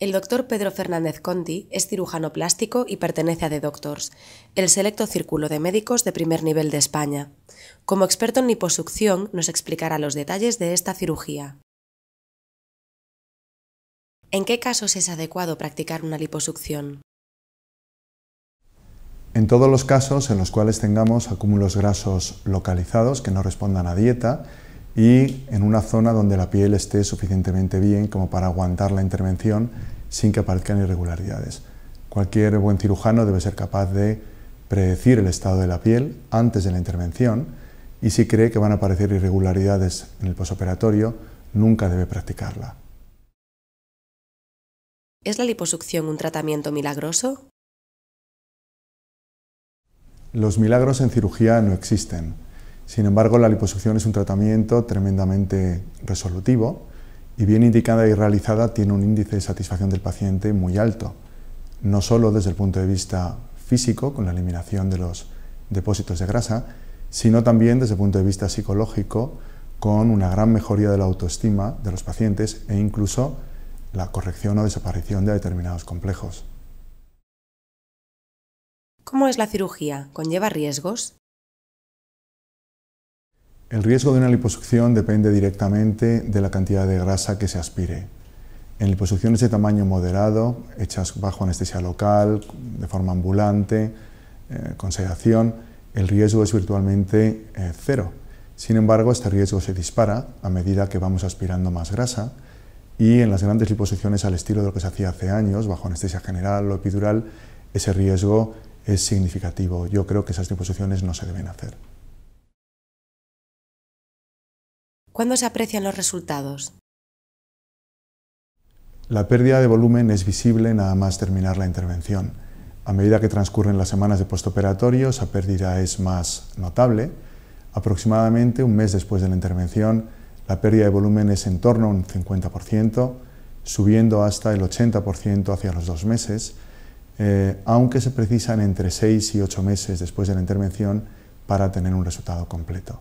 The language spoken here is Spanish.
El doctor Pedro Fernández Conti es cirujano plástico y pertenece a The Doctors, el selecto círculo de médicos de primer nivel de España. Como experto en liposucción, nos explicará los detalles de esta cirugía. ¿En qué casos es adecuado practicar una liposucción? En todos los casos en los cuales tengamos acúmulos grasos localizados que no respondan a dieta y en una zona donde la piel esté suficientemente bien como para aguantar la intervención sin que aparezcan irregularidades. Cualquier buen cirujano debe ser capaz de predecir el estado de la piel antes de la intervención y si cree que van a aparecer irregularidades en el posoperatorio, nunca debe practicarla. ¿Es la liposucción un tratamiento milagroso? Los milagros en cirugía no existen. Sin embargo, la liposucción es un tratamiento tremendamente resolutivo y bien indicada y realizada tiene un índice de satisfacción del paciente muy alto, no solo desde el punto de vista físico, con la eliminación de los depósitos de grasa, sino también desde el punto de vista psicológico, con una gran mejoría de la autoestima de los pacientes e incluso la corrección o desaparición de determinados complejos. ¿Cómo es la cirugía? ¿Conlleva riesgos? El riesgo de una liposucción depende directamente de la cantidad de grasa que se aspire. En liposucciones de tamaño moderado, hechas bajo anestesia local, de forma ambulante, eh, con sedación, el riesgo es virtualmente eh, cero. Sin embargo, este riesgo se dispara a medida que vamos aspirando más grasa y en las grandes liposucciones al estilo de lo que se hacía hace años, bajo anestesia general o epidural, ese riesgo es significativo. Yo creo que esas liposucciones no se deben hacer. ¿Cuándo se aprecian los resultados? La pérdida de volumen es visible nada más terminar la intervención. A medida que transcurren las semanas de postoperatorio, esa pérdida es más notable. Aproximadamente un mes después de la intervención, la pérdida de volumen es en torno a un 50%, subiendo hasta el 80% hacia los dos meses, eh, aunque se precisan entre seis y ocho meses después de la intervención para tener un resultado completo.